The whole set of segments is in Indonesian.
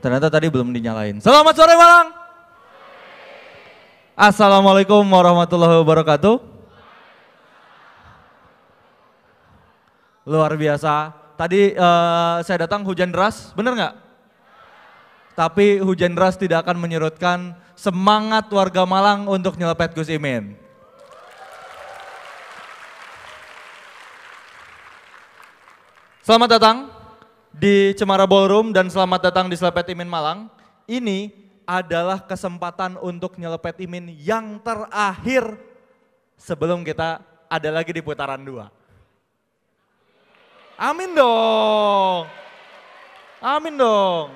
Ternyata tadi belum dinyalain. Selamat sore Malang. Assalamualaikum warahmatullahi wabarakatuh. Luar biasa. Tadi uh, saya datang hujan deras, bener nggak? Tapi hujan deras tidak akan menyurutkan semangat warga Malang untuk nyelepet Gus Imin. Selamat datang di Cemara Ballroom dan selamat datang di Selepet Imin Malang. Ini adalah kesempatan untuk nyelepet Imin yang terakhir sebelum kita ada lagi di putaran dua. Amin dong. Amin dong.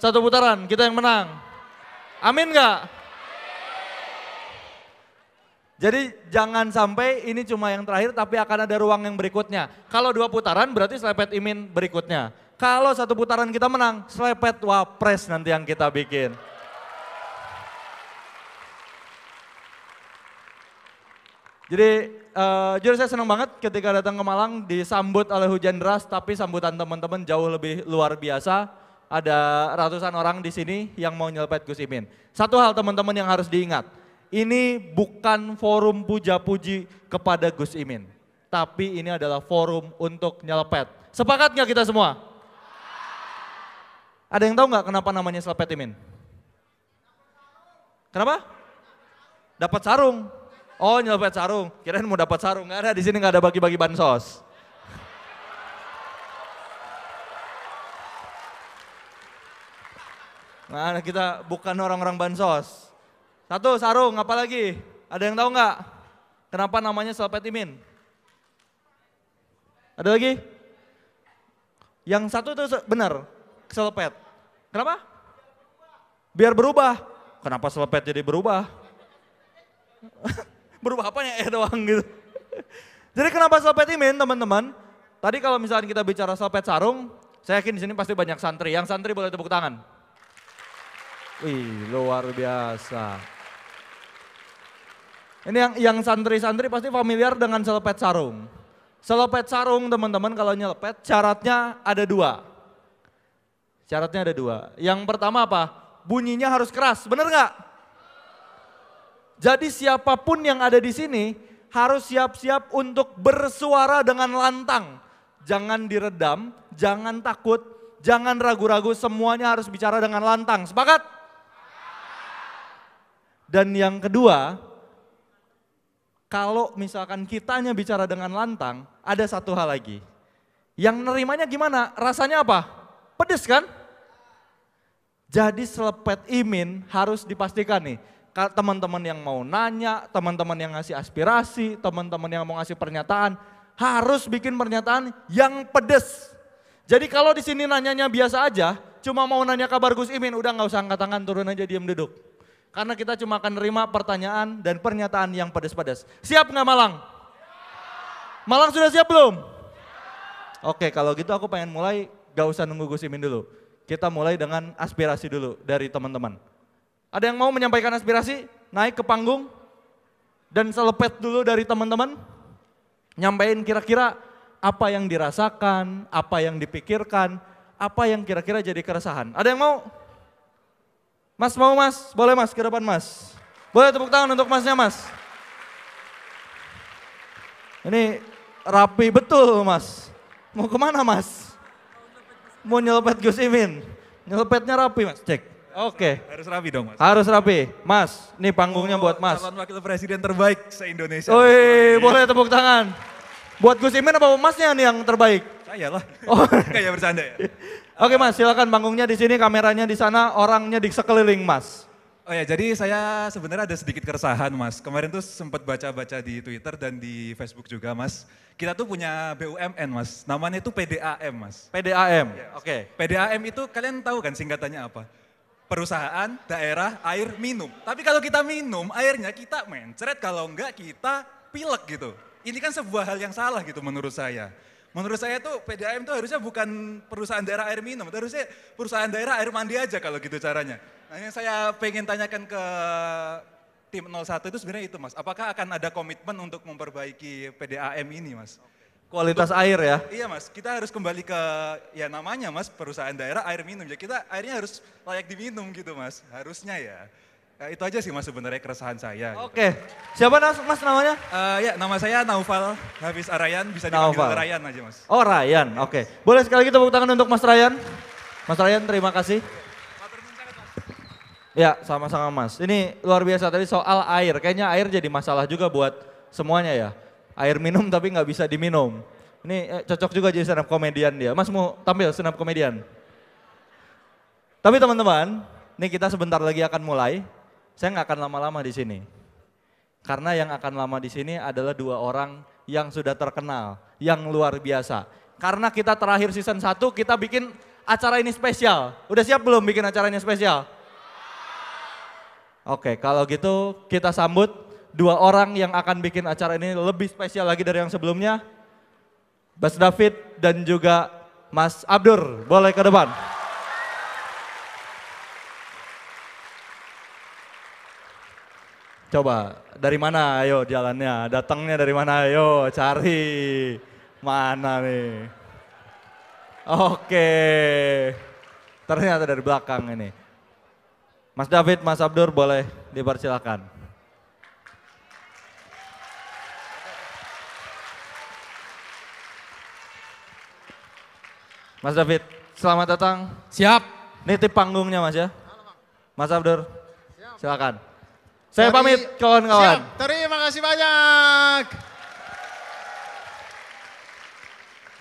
Satu putaran, kita yang menang. Amin gak? Jadi jangan sampai ini cuma yang terakhir tapi akan ada ruang yang berikutnya. Kalau dua putaran berarti selepet imin berikutnya. Kalau satu putaran kita menang, selepet wapres nanti yang kita bikin. Jadi uh, jujur saya senang banget ketika datang ke Malang disambut oleh hujan deras tapi sambutan teman-teman jauh lebih luar biasa ada ratusan orang di sini yang mau nyelepet Gus Imin. Satu hal teman-teman yang harus diingat, ini bukan forum puja-puji kepada Gus Imin. Tapi ini adalah forum untuk nyelepet. Sepakat nggak kita semua? Ada yang tahu nggak kenapa namanya selepet Imin? Kenapa? Dapat sarung. Oh nyelepet sarung. Kirain mau dapat sarung. Gak ada di sini nggak ada bagi-bagi bansos. Nah kita bukan orang-orang bansos. Satu, sarung, apa lagi? Ada yang tahu nggak? Kenapa namanya imin? Ada lagi? Yang satu itu benar, selpet. Kenapa? Biar berubah. Kenapa selpet jadi berubah? berubah apa ya eh doang gitu. jadi kenapa imin teman-teman? Tadi kalau misalnya kita bicara salpet sarung, saya yakin di sini pasti banyak santri. Yang santri boleh tepuk tangan. Wih, luar biasa. Ini yang yang santri-santri pasti familiar dengan selepet sarung. Selepet sarung teman-teman kalau nyelepet syaratnya ada dua. Syaratnya ada dua. Yang pertama apa? Bunyinya harus keras, bener nggak? Jadi siapapun yang ada di sini harus siap-siap untuk bersuara dengan lantang. Jangan diredam, jangan takut, jangan ragu-ragu, semuanya harus bicara dengan lantang. Sepakat? Dan yang kedua, kalau misalkan kitanya bicara dengan lantang, ada satu hal lagi. Yang nerimanya gimana? Rasanya apa? Pedes kan? Jadi selepet imin harus dipastikan nih. Teman-teman yang mau nanya, teman-teman yang ngasih aspirasi, teman-teman yang mau ngasih pernyataan, harus bikin pernyataan yang pedes. Jadi kalau di sini nanyanya biasa aja, cuma mau nanya kabar Gus Imin, udah nggak usah angkat tangan, turun aja diem duduk. Karena kita cuma akan nerima pertanyaan dan pernyataan yang pedas-pedas. Siap nggak Malang? Malang sudah siap belum? Oke, kalau gitu aku pengen mulai, gak usah nunggu Gus Imin dulu. Kita mulai dengan aspirasi dulu dari teman-teman. Ada yang mau menyampaikan aspirasi? Naik ke panggung dan selepet dulu dari teman-teman. Nyampein kira-kira apa yang dirasakan, apa yang dipikirkan, apa yang kira-kira jadi keresahan. Ada yang mau? Mas mau mas? Boleh mas ke depan mas. Boleh tepuk tangan untuk masnya mas. Ini rapi betul mas. Mau kemana mas? Mau nyelepet Gus Imin. Nyelepetnya rapi mas, cek. Oke. Okay. Harus rapi dong mas. Harus rapi. Mas, ini panggungnya oh, buat mas. Calon wakil presiden terbaik se-Indonesia. Oi, boleh tepuk tangan. Buat Gus Imin apa masnya nih yang terbaik? Saya lah. Oh. Kayak bercanda ya. Oke mas, silakan panggungnya di sini, kameranya di sana, orangnya di sekeliling mas. Oh ya, jadi saya sebenarnya ada sedikit keresahan mas. Kemarin tuh sempat baca-baca di Twitter dan di Facebook juga mas. Kita tuh punya BUMN mas, namanya itu PDAM mas. PDAM, yes. oke. Okay. PDAM itu kalian tahu kan singkatannya apa? Perusahaan Daerah Air Minum. Tapi kalau kita minum airnya kita mencret, kalau enggak kita pilek gitu. Ini kan sebuah hal yang salah gitu menurut saya. Menurut saya tuh PDAM tuh harusnya bukan perusahaan daerah air minum, harusnya perusahaan daerah air mandi aja kalau gitu caranya. Nah yang saya pengen tanyakan ke tim 01 itu sebenarnya itu mas, apakah akan ada komitmen untuk memperbaiki PDAM ini mas? Kualitas untuk, air ya? Iya mas, kita harus kembali ke ya namanya mas perusahaan daerah air minum, ya kita airnya harus layak diminum gitu mas, harusnya ya. Ya, itu aja sih mas sebenarnya keresahan saya. Gitu. Oke, gitu. siapa nas, mas namanya? Uh, ya nama saya Naufal Hafiz Arayan, bisa dipanggil Naufal. Rayan aja mas. Oh Rayan, oke. Okay. Boleh sekali kita tepuk tangan untuk mas Rayan. Mas Rayan terima kasih. Ya sama-sama mas, ini luar biasa tadi soal air, kayaknya air jadi masalah juga buat semuanya ya. Air minum tapi nggak bisa diminum. Ini eh, cocok juga jadi stand komedian dia. Mas mau tampil senap komedian? Tapi teman-teman, ini kita sebentar lagi akan mulai. Saya nggak akan lama-lama di sini. Karena yang akan lama di sini adalah dua orang yang sudah terkenal, yang luar biasa. Karena kita terakhir season 1, kita bikin acara ini spesial. Udah siap belum bikin acara ini spesial? Oke, kalau gitu kita sambut dua orang yang akan bikin acara ini lebih spesial lagi dari yang sebelumnya. Mas David dan juga Mas Abdur, boleh ke depan. Coba, dari mana ayo jalannya? Datangnya dari mana ayo? Cari. Mana nih? Oke. Ternyata dari belakang ini. Mas David, Mas Abdur boleh dipersilakan. Mas David, selamat datang. Siap. Nitip panggungnya Mas ya. Mas Abdur, silakan. Saya Dari, pamit kawan-kawan. Terima kasih banyak.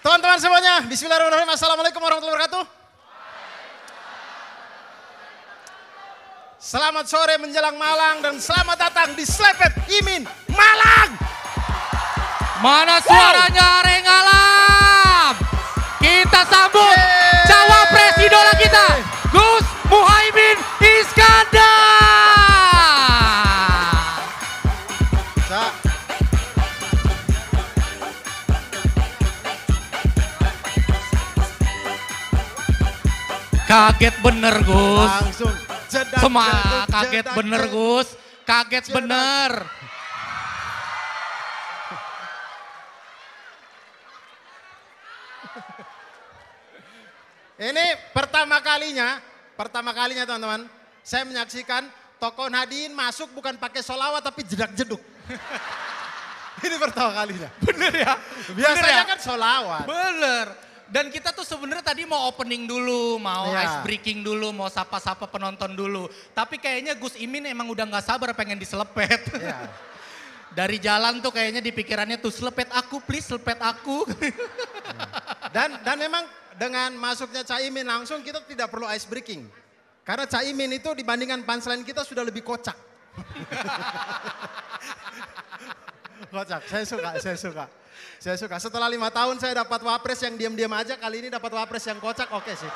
Teman-teman semuanya, bismillahirrahmanirrahim. Assalamualaikum warahmatullahi wabarakatuh. Selamat sore menjelang Malang dan selamat datang di Slepet Imin Malang. Mana suaranya wow. alam? Kita sambut Yeay. cawapres idola kita, Gus Muhaimin Iskandar. Kaget bener Gus. Langsung. Jedak, Semua kaget bener Gus. Kaget bener. Ini pertama kalinya, pertama kalinya teman-teman, saya menyaksikan toko Nadine masuk bukan pakai solawat tapi jedak jeduk. Ini pertama kalinya. Bener ya? Biasanya Bener ya? kan solawat. Bener. Dan kita tuh sebenarnya tadi mau opening dulu, mau yeah. ice breaking dulu, mau sapa-sapa penonton dulu. Tapi kayaknya Gus Imin emang udah nggak sabar pengen diselepet. Yeah. Dari jalan tuh kayaknya di pikirannya tuh selepet aku, please selepet aku. Iya. dan dan emang dengan masuknya Caimin langsung kita tidak perlu ice breaking. Karena Caimin itu dibandingkan punchline kita sudah lebih kocak. Kocak, saya suka, saya suka. Saya suka. Setelah lima tahun saya dapat wapres yang diam-diam aja, kali ini dapat wapres yang kocak, oke okay sih.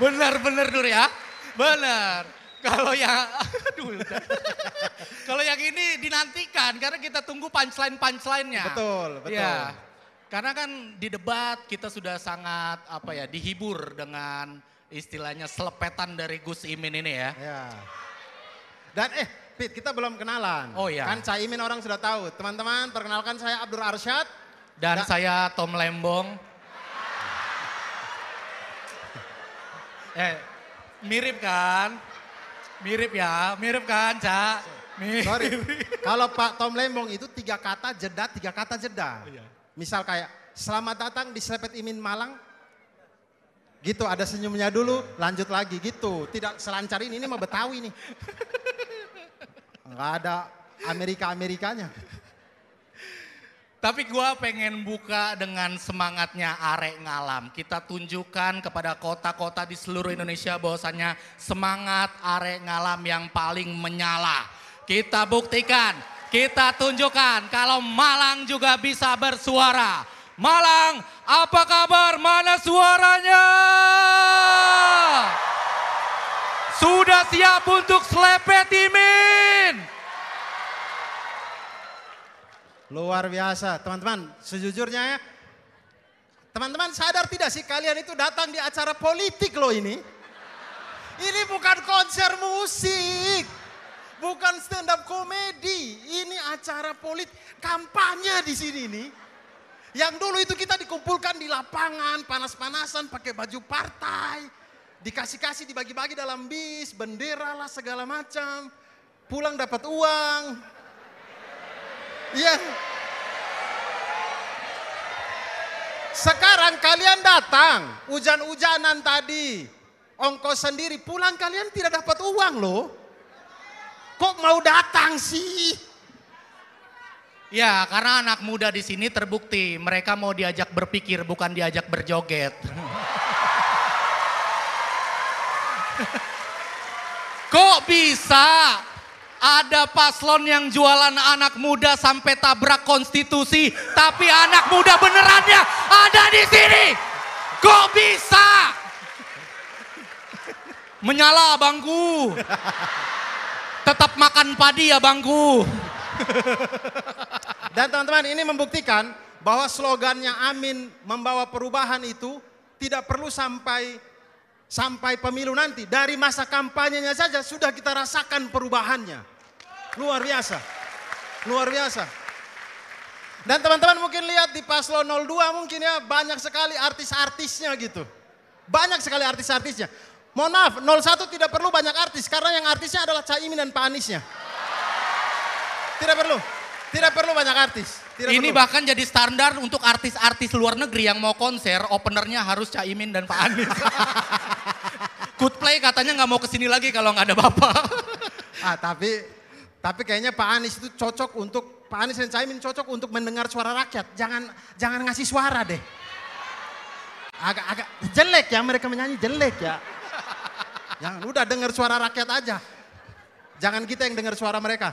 Benar-benar Nur ya, benar. Kalau yang, aduh Kalau yang ini dinantikan karena kita tunggu punchline-punchline-nya. Betul, betul. Ya. Karena kan di debat kita sudah sangat apa ya dihibur dengan istilahnya selepetan dari Gus Imin ini ya. ya. Dan eh Pit, kita belum kenalan. Oh iya. Kan Caimin orang sudah tahu. Teman-teman, perkenalkan saya Abdur Arsyad. Dan da saya Tom Lembong. eh, mirip kan? Mirip ya, mirip kan, Cak? Mirip. Sorry. Kalau Pak Tom Lembong itu tiga kata jeda, tiga kata jeda. Oh, iya. Misal kayak, selamat datang di Selepet Imin Malang, gitu ada senyumnya dulu lanjut lagi gitu tidak selancar ini ini mah Betawi nih Nggak ada Amerika-Amerikanya. Tapi gue pengen buka dengan semangatnya arek ngalam. Kita tunjukkan kepada kota-kota di seluruh Indonesia bahwasannya semangat arek ngalam yang paling menyala. Kita buktikan, kita tunjukkan kalau Malang juga bisa bersuara. Malang, apa kabar? Mana suaranya? Sudah siap untuk selepet imin. Luar biasa, teman-teman. Sejujurnya ya, teman-teman sadar tidak sih kalian itu datang di acara politik loh ini? Ini bukan konser musik, bukan stand up komedi, ini acara politik, kampanye di sini nih. Yang dulu itu kita dikumpulkan di lapangan, panas-panasan, pakai baju partai dikasih-kasih, dibagi-bagi dalam bis, bendera lah segala macam. Pulang dapat uang. Iya. Sekarang kalian datang, hujan-hujanan tadi, ongkos sendiri, pulang kalian tidak dapat uang loh. Kok mau datang sih? Ya, karena anak muda di sini terbukti mereka mau diajak berpikir bukan diajak berjoget. Kok bisa ada paslon yang jualan anak muda sampai tabrak konstitusi, tapi anak muda benerannya ada di sini. Kok bisa? Menyala bangku Tetap makan padi ya bangku. Dan teman-teman ini membuktikan bahwa slogannya Amin membawa perubahan itu tidak perlu sampai sampai pemilu nanti. Dari masa kampanyenya saja sudah kita rasakan perubahannya. Luar biasa. Luar biasa. Dan teman-teman mungkin lihat di paslon 02 mungkin ya banyak sekali artis-artisnya gitu. Banyak sekali artis-artisnya. Mohon maaf, 01 tidak perlu banyak artis karena yang artisnya adalah Caimin dan Pak Aniesnya. Tidak perlu. Tidak perlu banyak artis. Tidak ini perlu. bahkan jadi standar untuk artis-artis luar negeri yang mau konser, openernya harus Caimin dan Pak Anies. Good play katanya nggak mau kesini lagi kalau nggak ada bapak. ah tapi tapi kayaknya Pak Anies itu cocok untuk Pak Anies dan Caimin cocok untuk mendengar suara rakyat. Jangan jangan ngasih suara deh. Agak-agak jelek ya mereka menyanyi jelek ya. Jangan udah dengar suara rakyat aja. Jangan kita yang dengar suara mereka.